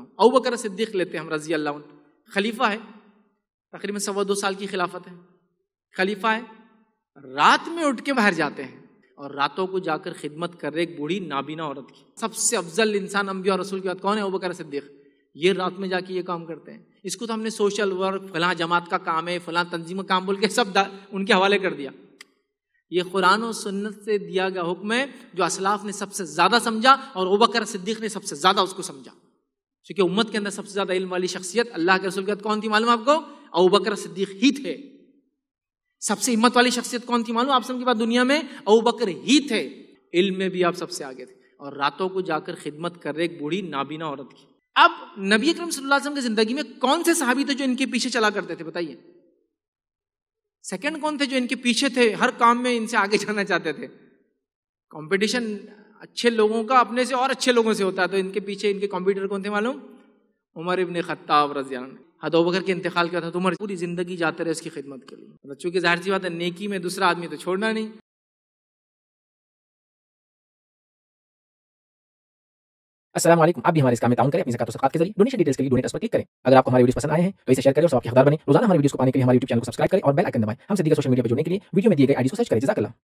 अब बकर सिद्दीक लेते हैं हम रजी अल्लाह खलीफा है तकरीबन सवा दो साल की खिलाफत है खलीफा है रात में उठ के बाहर जाते हैं और रातों को जाकर खिदमत कर रहे एक बूढ़ी नाबीना औरत की सबसे अफजल इंसान अम्बिया और रसूल के बाद कौन है बकर सिद्दीक ये रात में जाके ये काम करते हैं इसको तो हमने सोशल वर्क फलां जमात का काम है फलां तंजीम काम बोल के सब उनके हवाले कर दिया ये कुरान और सुन्नत से दिया गया हुक्म है जो असलाफ ने सबसे ज़्यादा समझा और ओबकर सिद्दीक ने सबसे ज़्यादा उसको समझा क्योंकि उम्मत के अंदर सबसे ज्यादा इल्म वाली शख्सियत अल्लाह के रसूल के कौन थी मालूम आपको अबू बकर सिद्दीक ही थे सबसे हिम्मत वाली शख्सियत कौन थी मालूम आप सबके पास दुनिया में अबू बकर ही थे इल्म में भी आप सबसे आगे थे और रातों को जाकर खिदमत कर रहे एक बूढ़ी नाबीना औरत की अब नबी अक्रम वसल्लम की जिंदगी में कौन से साहबी थे जो इनके पीछे चला करते थे बताइए सेकंड कौन थे जो इनके पीछे थे हर काम में इनसे आगे जाना चाहते थे कंपटीशन अच्छे लोगों का अपने से और अच्छे लोगों से होता है तो इनके पीछे इनके कंप्यूटर कौन थे मालूम उमर इबन खत्ताब रजियान हद बकर के इंतकाल किया था तो उमर पूरी ज़िंदगी जाते रहे इसकी खिदमत के लिए मतलब चूंकि जाहिर सी बात है नेकी में दूसरा आदमी तो छोड़ना नहीं असलम आप भी हमारे इस काम में ताउन करें अपनी जकात सकात के जरिए डोनेशन डिटेल्स के लिए डोनेट पर क्लिक करें अगर आपको हमारी वीडियो पसंद आए हैं तो इसे शेयर करें और सबके हकदार बने रोजाना हमारे वीडियो को पाने के लिए हमारे यूट्यूब चैनल को सब्सक्राइब करें और बेल आइकन दबाएं हमसे दीगर सोशल मीडिया पर जुड़ने के लिए वीडियो में दिए गए आईडी को सर्च करें जजाकला